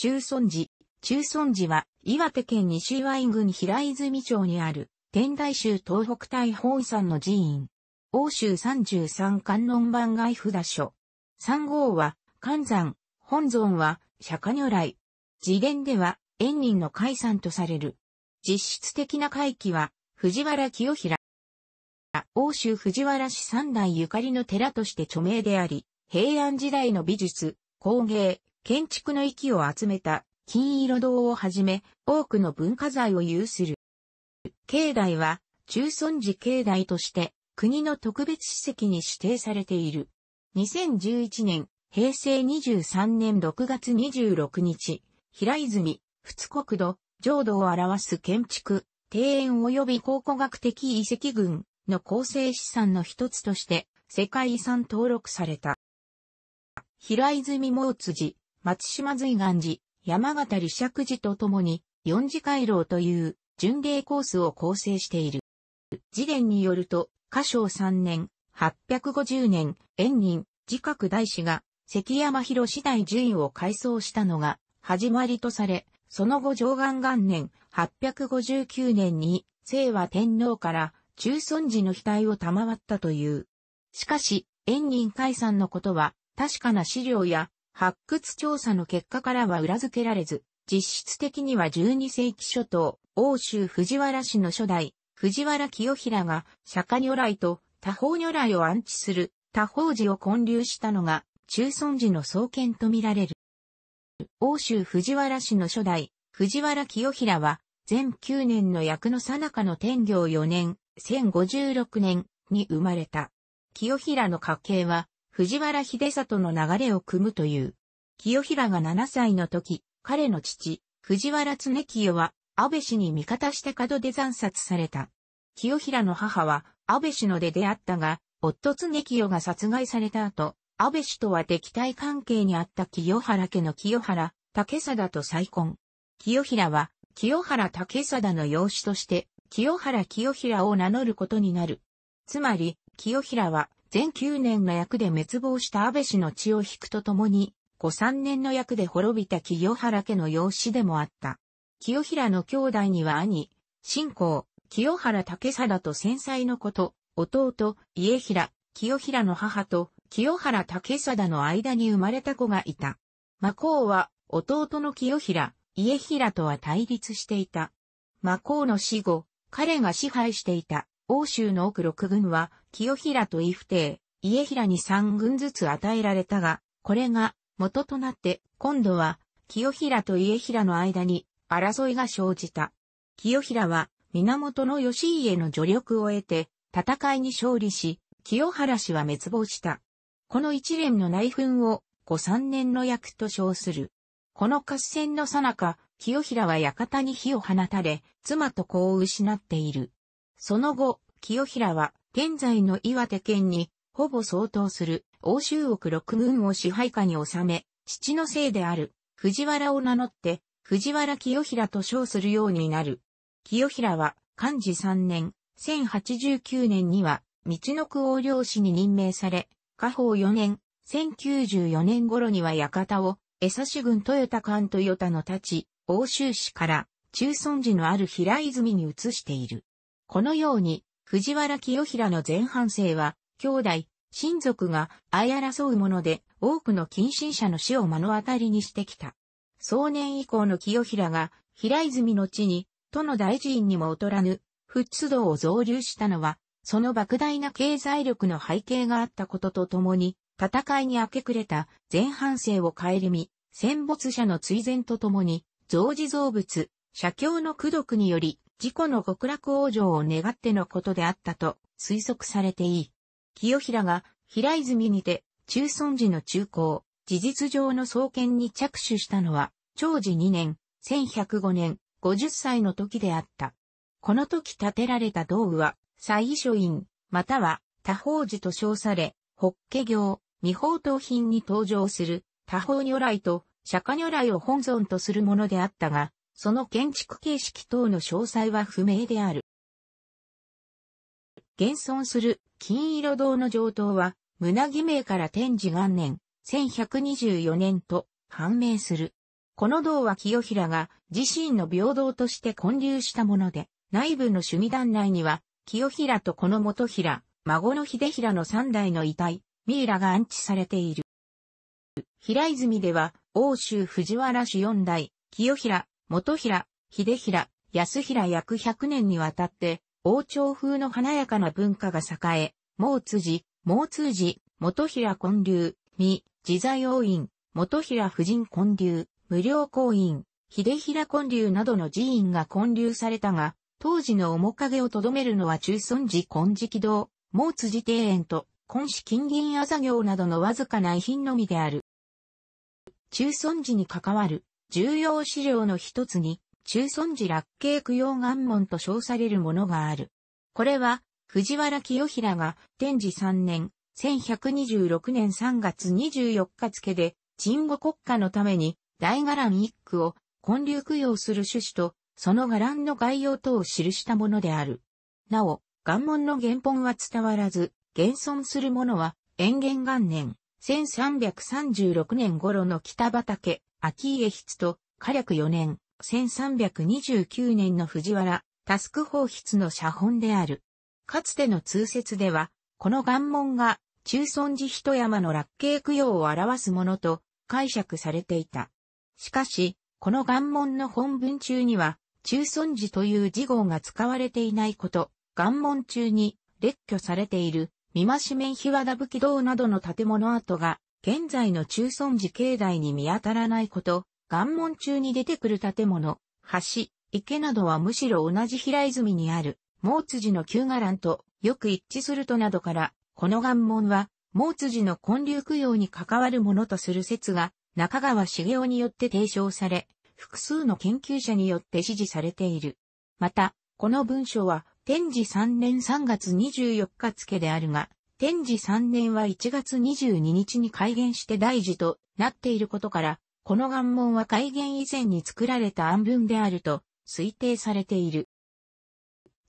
中村寺。中村寺は、岩手県西岩井郡平泉町にある、天台宗東北大本山の寺院。欧州33観音番外札所。三号は、観山、本尊は、釈迦如来。自伝では、縁人の解散とされる。実質的な回帰は、藤原清平。欧州藤原氏三代ゆかりの寺として著名であり、平安時代の美術、工芸、建築の域を集めた金色堂をはじめ多くの文化財を有する。境内は中村寺境内として国の特別史跡に指定されている。2011年、平成23年6月26日、平泉、仏国土、浄土を表す建築、庭園及び考古学的遺跡群の構成資産の一つとして世界遺産登録された。平泉毛辻、松島随岩寺、山形立石寺とともに、四次回廊という巡礼コースを構成している。次元によると、歌唱三年、八百五十年、縁人、自覚大師が、関山広次第順院を改装したのが、始まりとされ、その後上岸元年、八百五十九年に、清和天皇から、中尊寺の額を賜ったという。しかし、縁人解散のことは、確かな資料や発掘調査の結果からは裏付けられず、実質的には12世紀初頭、欧州藤原氏の初代、藤原清平が、釈迦如来と多方如来を安置する多方寺を建立したのが、中尊寺の創建とみられる。欧州藤原氏の初代、藤原清平は、全9年の役の最中の天行4年、1056年に生まれた。清平の家系は、藤原秀里の流れを組むという。清平が7歳の時、彼の父、藤原常清は、安倍氏に味方した角で惨殺された。清平の母は、安倍氏ので出会ったが、夫常清が殺害された後、安倍氏とは敵対関係にあった清原家の清原、竹貞と再婚。清平は、清原竹貞の養子として、清原清平を名乗ることになる。つまり、清平は、全9年の役で滅亡した安倍氏の血を引くとともに、後3年の役で滅びた清原家の養子でもあった。清平の兄弟には兄、信仰、清原武貞と繊細のこと、弟、家平、清平の母と、清原武貞の間に生まれた子がいた。魔皇は、弟の清平、家平とは対立していた。魔皇の死後、彼が支配していた欧州の奥六軍は、清平と伊不定、家平に三軍ずつ与えられたが、これが元となって、今度は、清平と家平の間に争いが生じた。清平は、源義家の助力を得て、戦いに勝利し、清原氏は滅亡した。この一連の内紛を、五三年の役と称する。この合戦の最中、清平は館に火を放たれ、妻と子を失っている。その後、清平は、現在の岩手県に、ほぼ相当する、欧州国六軍を支配下に収め、父のせいである、藤原を名乗って、藤原清平と称するようになる。清平は、漢字3年、1089年には、道の区王領氏に任命され、下方4年、1094年頃には館を、江差郡豊田間豊田の立ち、欧州市から、中村寺のある平泉に移している。このように、藤原清平の前半生は、兄弟、親族が相争うもので、多くの近親者の死を目の当たりにしてきた。壮年以降の清平が、平泉の地に、都の大寺院にも劣らぬ、仏道を増流したのは、その莫大な経済力の背景があったこととともに、戦いに明け暮れた前半生をるみ、戦没者の追善とともに、増事増物、社教の苦毒により、事故の極楽往生を願ってのことであったと推測されていい。清平が平泉にて中尊寺の中高、事実上の創建に着手したのは、長治2年、1105年、50歳の時であった。この時建てられた道具は、祭書院、または多宝寺と称され、法華経、未法等品に登場する多宝如来と釈迦如来を本尊とするものであったが、その建築形式等の詳細は不明である。現存する金色堂の上等は、胸木名から天智元年、1124年と判明する。この堂は清平が自身の平等として建立したもので、内部の趣味団内には、清平とこの元平、孫の秀平の三代の遺体、ミイラが安置されている。平泉では、欧州藤原氏四代、清平、元平、秀平、安平約100年にわたって、王朝風の華やかな文化が栄え、毛辻、毛通寺、元平建立、三、自在王院、元平夫人建立、無料公院、秀平建立などの寺院が建立されたが、当時の面影をとどめるのは中村寺金色堂、毛辻庭園と、根市金銀あざ行などのわずかな遺品のみである。中村寺に関わる重要資料の一つに、中尊寺落慶供養願門と称されるものがある。これは、藤原清平が天智3年、1126年3月24日付で、鎮護国家のために、大伽藍一句を建立供養する趣旨と、その伽藍の概要等を記したものである。なお、願文の原本は伝わらず、現存するものは、延元元年、1336年頃の北畑、秋家筆と火略4年、1329年の藤原、タスク法筆の写本である。かつての通説では、この願文が中尊寺一山の落景供養を表すものと解釈されていた。しかし、この願文の本文中には、中尊寺という字号が使われていないこと、願文中に列挙されている、三増し面日和田武器堂などの建物跡が現在の中村寺境内に見当たらないこと、岩門中に出てくる建物、橋、池などはむしろ同じ平泉にある、毛辻の旧伽藍とよく一致するとなどから、この岩門は、毛辻の建立供養に関わるものとする説が、中川茂雄によって提唱され、複数の研究者によって支持されている。また、この文書は、天智3年3月24日付であるが、天智3年は1月22日に改元して大寺となっていることから、この願文は改元以前に作られた暗文であると推定されている。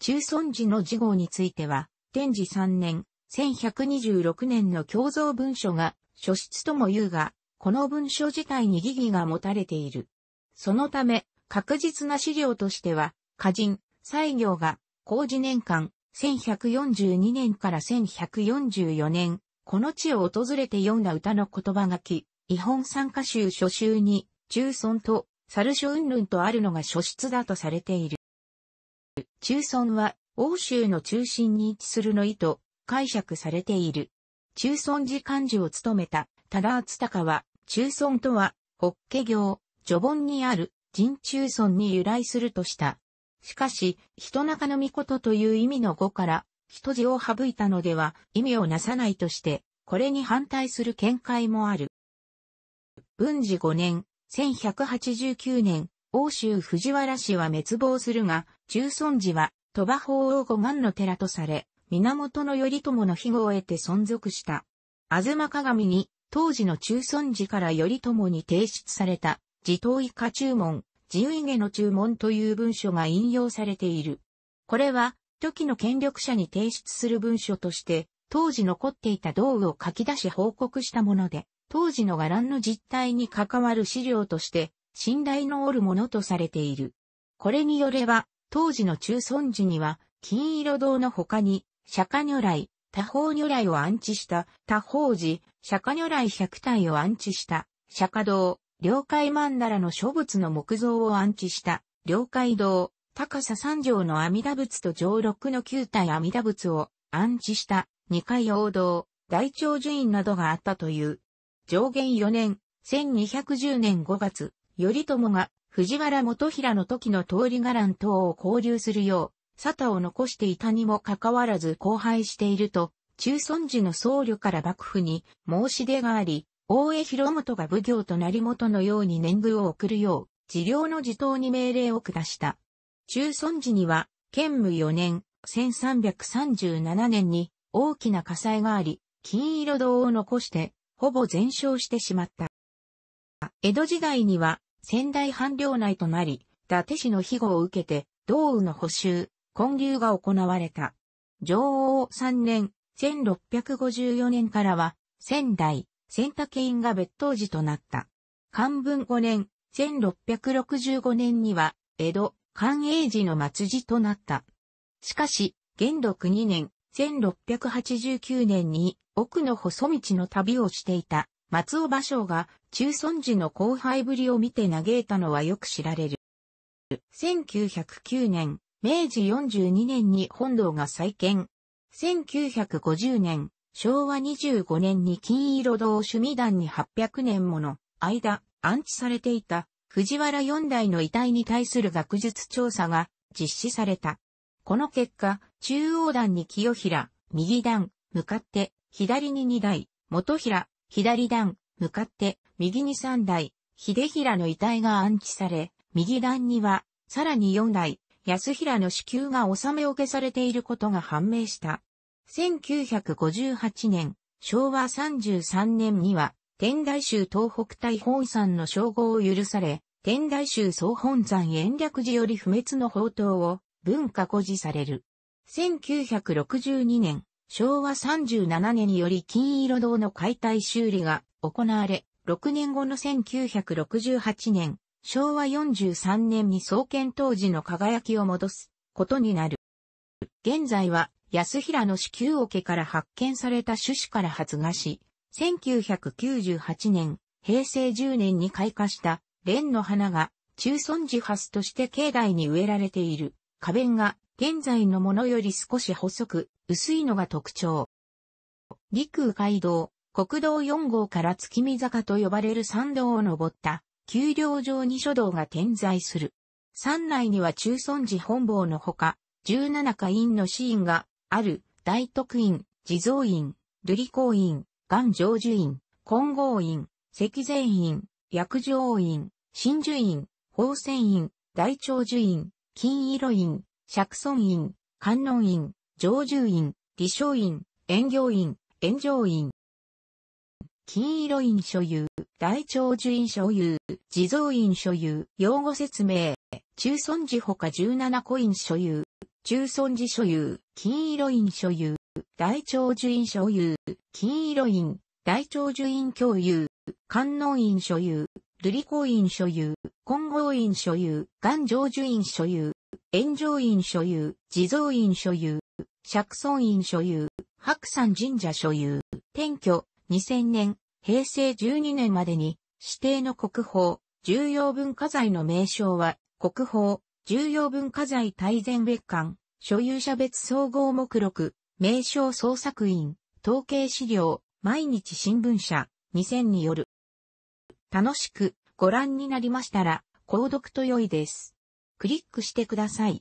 中尊寺の事号については、天智3年、1126年の共造文書が書出とも言うが、この文書自体に疑義が持たれている。そのため、確実な資料としては、歌人、西行が、工事年間、1142年から1144年、この地を訪れて読んだ歌の言葉書き、日本参加集初集に、中村と、猿書云々とあるのが初出だとされている。中村は、欧州の中心に位置するの意図、解釈されている。中村寺漢字を務めた、忠田厚隆は、中村とは、北家行、序本にある、人中村に由来するとした。しかし、人中の御事という意味の語から、人字を省いたのでは意味をなさないとして、これに反対する見解もある。文治5年、1189年、欧州藤原氏は滅亡するが、中尊寺は鳥羽法王五眼の寺とされ、源頼朝の庇護を得て存続した。あずま鏡に、当時の中尊寺から頼朝に提出された、自頭以下注文、自由下の注文という文書が引用されている。これは、時の権力者に提出する文書として、当時残っていた道具を書き出し報告したもので、当時の画藍の実態に関わる資料として、信頼のおるものとされている。これによれば、当時の中尊寺には、金色堂の他に、釈迦如来、多方如来を安置した、多方寺、釈迦如来百体を安置した、釈迦堂、領海曼荼羅の諸仏の木造を安置した、領海堂、高さ三条の阿弥陀仏と上六の九体阿弥陀仏を安置した二階王道、大長寿院などがあったという。上元4年、1210年5月、頼朝が藤原元平の時の通り伽藍等を交流するよう、沙汰を残していたにもかかわらず荒廃していると、中尊寺の僧侶から幕府に申し出があり、大江広元が奉行と成元のように年貢を送るよう、治療の自頭に命令を下した。中尊寺には、建武4年、1337年に大きな火災があり、金色堂を残して、ほぼ全焼してしまった。江戸時代には、仙台藩領内となり、伊達市の庇護を受けて、道雨の補修、建立が行われた。上王3年、1654年からは、仙台、センタケインが別当時となった。漢文5年、1665年には、江戸、寛永寺の末寺となった。しかし、元禄2年、1689年に、奥の細道の旅をしていた、松尾芭蕉が、中尊寺の後輩ぶりを見て嘆いたのはよく知られる。1909年、明治42年に本堂が再建。1950年、昭和25年に金色堂趣味団に800年もの間安置されていた藤原四代の遺体に対する学術調査が実施された。この結果、中央段に清平、右段、向かって、左に2台、元平、左段、向かって、右に3台、秀平の遺体が安置され、右段には、さらに4台、安平の死給が納め受けされていることが判明した。1958年、昭和33年には、天台宗東北大本山の称号を許され、天台宗総本山延暦寺より不滅の宝刀を文化誇示される。1962年、昭和37年により金色堂の解体修理が行われ、6年後の1968年、昭和43年に創建当時の輝きを戻すことになる。現在は安平の子宮桶から発見された種子から発芽し、1998年、平成10年に開花した蓮の花が中尊寺発として境内に植えられている花弁が現在のものより少し細く薄いのが特徴。陸海道、国道4号から月見坂と呼ばれる山道を登った丘陵上に書道が点在する。山内には中尊寺本坊のほか、17か院の寺院がある、大徳院、地蔵院、瑠璃光院、元成就院、金剛院、石前院、薬上院、真珠院、宝泉院、大長寿院、金色院、釈尊院、観音院、上住院、理商院、遠行院、炎上院。金色院所有、大長寿院所有、地蔵院所有、用語説明、中尊寺他17個院所有、中尊寺所有、金色院所有、大長寿院所有、金色院、大長寿院共有、観音院所有、瑠璃光院所有、金剛院所有、岩上寿院所有、炎上院所有、地蔵院所有、釈尊院所有、白山神社所有、転居2000年、平成12年までに指定の国宝、重要文化財の名称は国宝、重要文化財大全別館、所有者別総合目録、名称創作員、統計資料、毎日新聞社、2000による。楽しくご覧になりましたら、購読と良いです。クリックしてください。